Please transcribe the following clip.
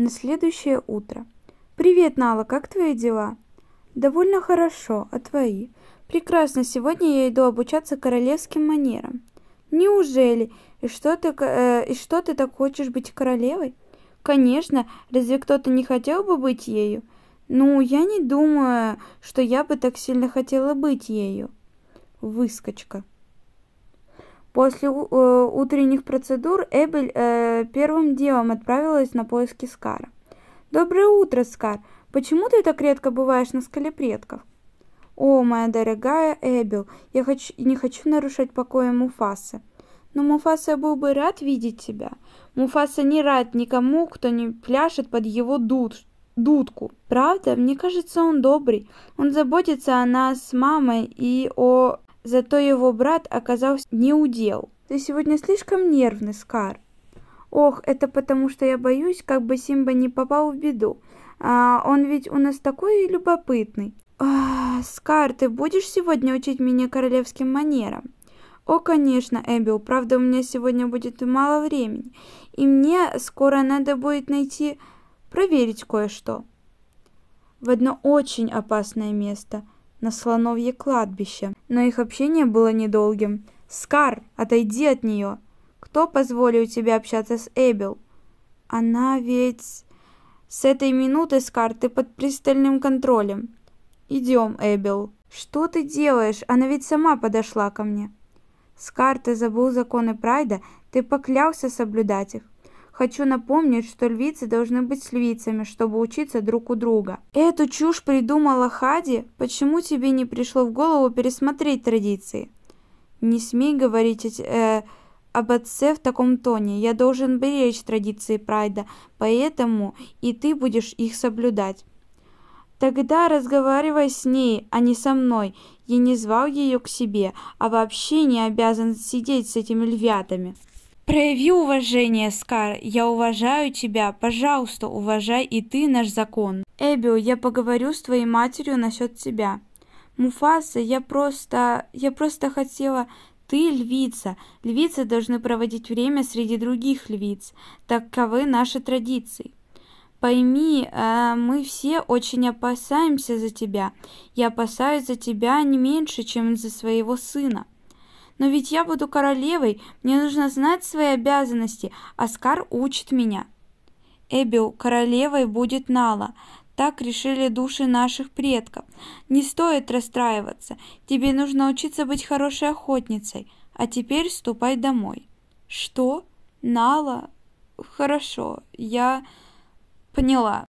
на следующее утро. «Привет, Нала, как твои дела?» «Довольно хорошо, а твои?» «Прекрасно, сегодня я иду обучаться королевским манерам». «Неужели? И что ты, э, и что ты так хочешь быть королевой?» «Конечно, разве кто-то не хотел бы быть ею?» «Ну, я не думаю, что я бы так сильно хотела быть ею». «Выскочка». После э, утренних процедур Эбель э, первым делом отправилась на поиски Скара. «Доброе утро, Скар! Почему ты так редко бываешь на скале предков?» «О, моя дорогая Эбел, я хочу, не хочу нарушать покоя Муфасы. Но Муфаса был бы рад видеть тебя. Муфаса не рад никому, кто не пляшет под его дуд, дудку. Правда, мне кажется, он добрый. Он заботится о нас с мамой и о Зато его брат оказался неудел. Ты сегодня слишком нервный, Скар. Ох, это потому что я боюсь, как бы Симба не попал в беду. А он ведь у нас такой любопытный. А, Скар, ты будешь сегодня учить меня королевским манерам? О, конечно, Эбби, правда, у меня сегодня будет мало времени, и мне скоро надо будет найти, проверить кое-что. В одно очень опасное место на слоновье кладбище. Но их общение было недолгим. «Скар, отойди от нее!» «Кто позволил тебе общаться с Эбел?» «Она ведь...» «С этой минуты, Скар, ты под пристальным контролем». «Идем, Эбел». «Что ты делаешь? Она ведь сама подошла ко мне». «Скар, ты забыл законы Прайда, ты поклялся соблюдать их». Хочу напомнить, что львицы должны быть с львицами, чтобы учиться друг у друга. Эту чушь придумала Хади? Почему тебе не пришло в голову пересмотреть традиции? Не смей говорить э, об отце в таком тоне. Я должен беречь традиции Прайда, поэтому и ты будешь их соблюдать. Тогда разговаривай с ней, а не со мной. Я не звал ее к себе, а вообще не обязан сидеть с этими львятами. Прояви уважение, Скар. Я уважаю тебя. Пожалуйста, уважай и ты наш закон. Эбио, я поговорю с твоей матерью насчет тебя. Муфаса, я просто... Я просто хотела... Ты львица. Львицы должны проводить время среди других львиц. Таковы наши традиции. Пойми, э, мы все очень опасаемся за тебя. Я опасаюсь за тебя не меньше, чем за своего сына. Но ведь я буду королевой, мне нужно знать свои обязанности. Аскар учит меня. Эбил, королевой будет Нала. Так решили души наших предков. Не стоит расстраиваться. Тебе нужно учиться быть хорошей охотницей. А теперь ступай домой. Что? Нала? Хорошо, я поняла.